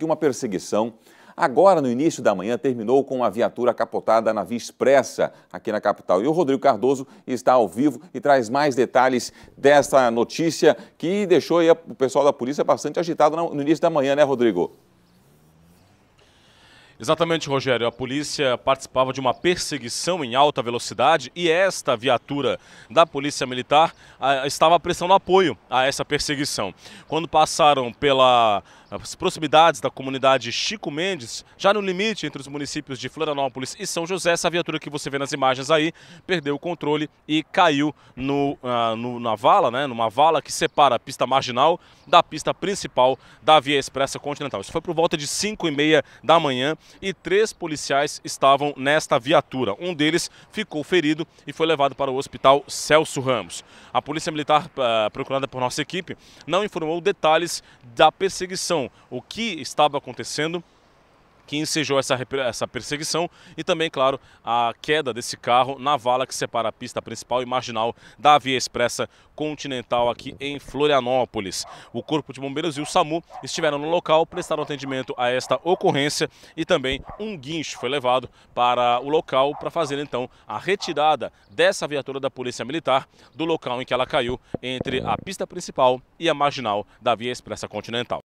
de uma perseguição. Agora, no início da manhã, terminou com uma viatura capotada na Via Expressa, aqui na capital. E o Rodrigo Cardoso está ao vivo e traz mais detalhes dessa notícia que deixou o pessoal da polícia bastante agitado no início da manhã, né, Rodrigo? Exatamente, Rogério. A polícia participava de uma perseguição em alta velocidade e esta viatura da Polícia Militar ah, estava prestando apoio a essa perseguição. Quando passaram pela as proximidades da comunidade Chico Mendes, já no limite entre os municípios de Florianópolis e São José, essa viatura que você vê nas imagens aí perdeu o controle e caiu no, ah, no, na vala, né, numa vala que separa a pista marginal da pista principal da Via Expressa Continental. Isso foi por volta de 5 e meia da manhã e três policiais estavam nesta viatura. Um deles ficou ferido e foi levado para o hospital Celso Ramos. A Polícia Militar, ah, procurada por nossa equipe, não informou detalhes da perseguição o que estava acontecendo que ensejou essa, essa perseguição e também, claro, a queda desse carro na vala que separa a pista principal e marginal da Via Expressa Continental aqui em Florianópolis. O Corpo de Bombeiros e o SAMU estiveram no local, prestaram atendimento a esta ocorrência e também um guincho foi levado para o local para fazer então a retirada dessa viatura da Polícia Militar do local em que ela caiu entre a pista principal e a marginal da Via Expressa Continental.